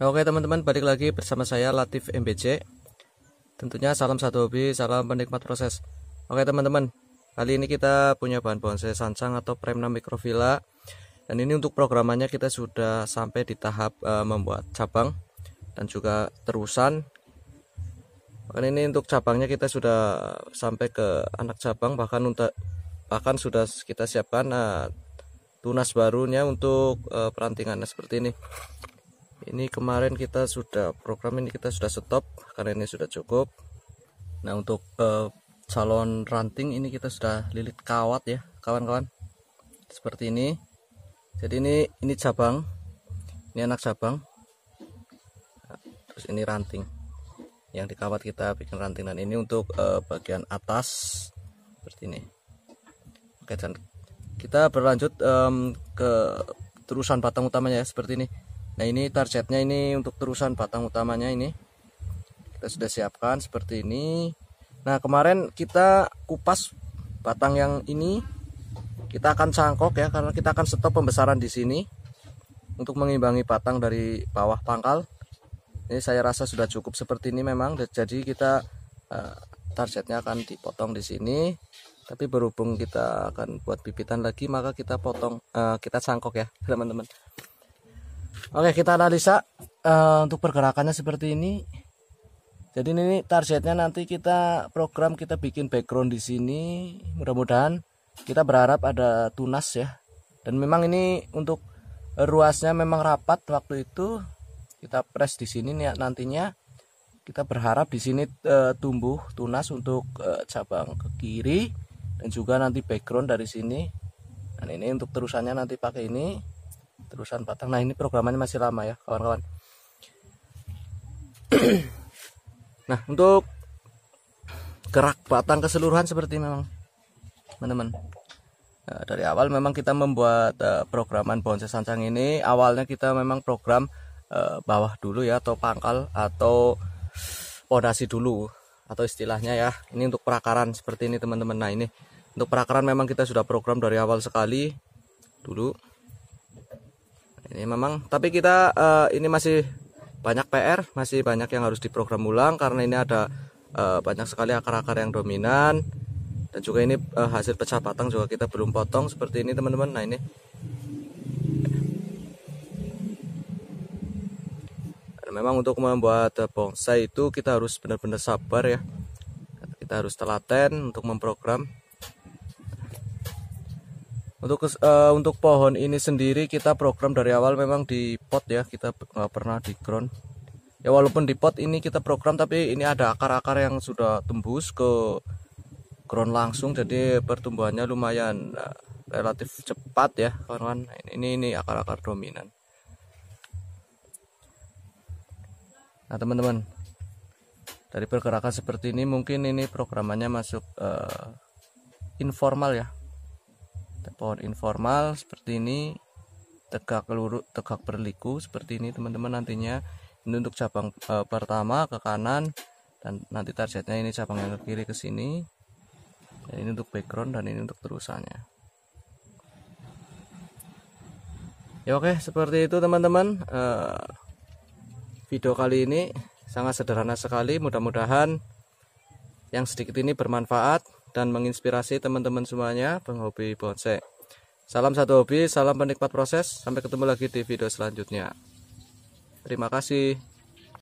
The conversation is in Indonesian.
Oke teman-teman, balik lagi bersama saya Latif MBC. Tentunya salam satu hobi, salam penikmat proses. Oke teman-teman, kali ini kita punya bahan bonsai sancang atau premna mikrovilla Dan ini untuk programannya kita sudah sampai di tahap uh, membuat cabang dan juga terusan. Bahkan ini untuk cabangnya kita sudah sampai ke anak cabang bahkan untuk bahkan sudah kita siapkan uh, tunas barunya untuk uh, perantingannya seperti ini ini kemarin kita sudah program ini kita sudah stop karena ini sudah cukup nah untuk uh, calon ranting ini kita sudah lilit kawat ya kawan-kawan seperti ini jadi ini ini cabang ini anak cabang terus ini ranting yang dikawat kita bikin ranting dan ini untuk uh, bagian atas seperti ini oke dan kita berlanjut um, ke terusan batang utamanya ya seperti ini nah ini targetnya ini untuk terusan batang utamanya ini kita sudah siapkan seperti ini nah kemarin kita kupas batang yang ini kita akan cangkok ya karena kita akan stop pembesaran di sini untuk mengimbangi batang dari bawah pangkal ini saya rasa sudah cukup seperti ini memang jadi kita uh, targetnya akan dipotong di sini tapi berhubung kita akan buat bibitan lagi maka kita potong uh, kita cangkok ya teman-teman Oke, kita analisa uh, untuk pergerakannya seperti ini. Jadi ini targetnya nanti kita program kita bikin background di sini. Mudah-mudahan kita berharap ada tunas ya. Dan memang ini untuk ruasnya memang rapat waktu itu kita press di sini nih nantinya kita berharap di sini e, tumbuh tunas untuk e, cabang ke kiri dan juga nanti background dari sini. Dan ini untuk terusannya nanti pakai ini terusan batang nah ini programannya masih lama ya kawan-kawan nah untuk gerak batang keseluruhan seperti memang teman-teman nah, dari awal memang kita membuat uh, programan bonsai sancang ini awalnya kita memang program uh, bawah dulu ya atau pangkal atau pondasi dulu atau istilahnya ya ini untuk perakaran seperti ini teman-teman nah ini untuk perakaran memang kita sudah program dari awal sekali dulu ini memang tapi kita uh, ini masih banyak PR masih banyak yang harus diprogram ulang karena ini ada uh, banyak sekali akar-akar yang dominan dan juga ini uh, hasil pecah batang juga kita belum potong seperti ini teman-teman nah ini memang untuk membuat bonsai itu kita harus benar-benar sabar ya kita harus telaten untuk memprogram untuk uh, untuk pohon ini sendiri kita program dari awal memang di pot ya, kita nggak pernah di ground. Ya walaupun di pot ini kita program tapi ini ada akar-akar yang sudah tembus ke ground langsung jadi pertumbuhannya lumayan uh, relatif cepat ya kawan-kawan. Ini ini akar-akar dominan. Nah, teman-teman. Dari pergerakan seperti ini mungkin ini programannya masuk uh, informal ya, Pohon informal seperti ini, tegak lurus, tegak berliku seperti ini teman-teman nantinya. Ini untuk cabang e, pertama ke kanan dan nanti targetnya ini cabang yang ke kiri ke sini. Dan ini untuk background dan ini untuk terusannya. Ya oke, seperti itu teman-teman. E, video kali ini sangat sederhana sekali, mudah-mudahan yang sedikit ini bermanfaat dan menginspirasi teman-teman semuanya penghobi bonsai. Salam satu hobi, salam penikmat proses. Sampai ketemu lagi di video selanjutnya. Terima kasih.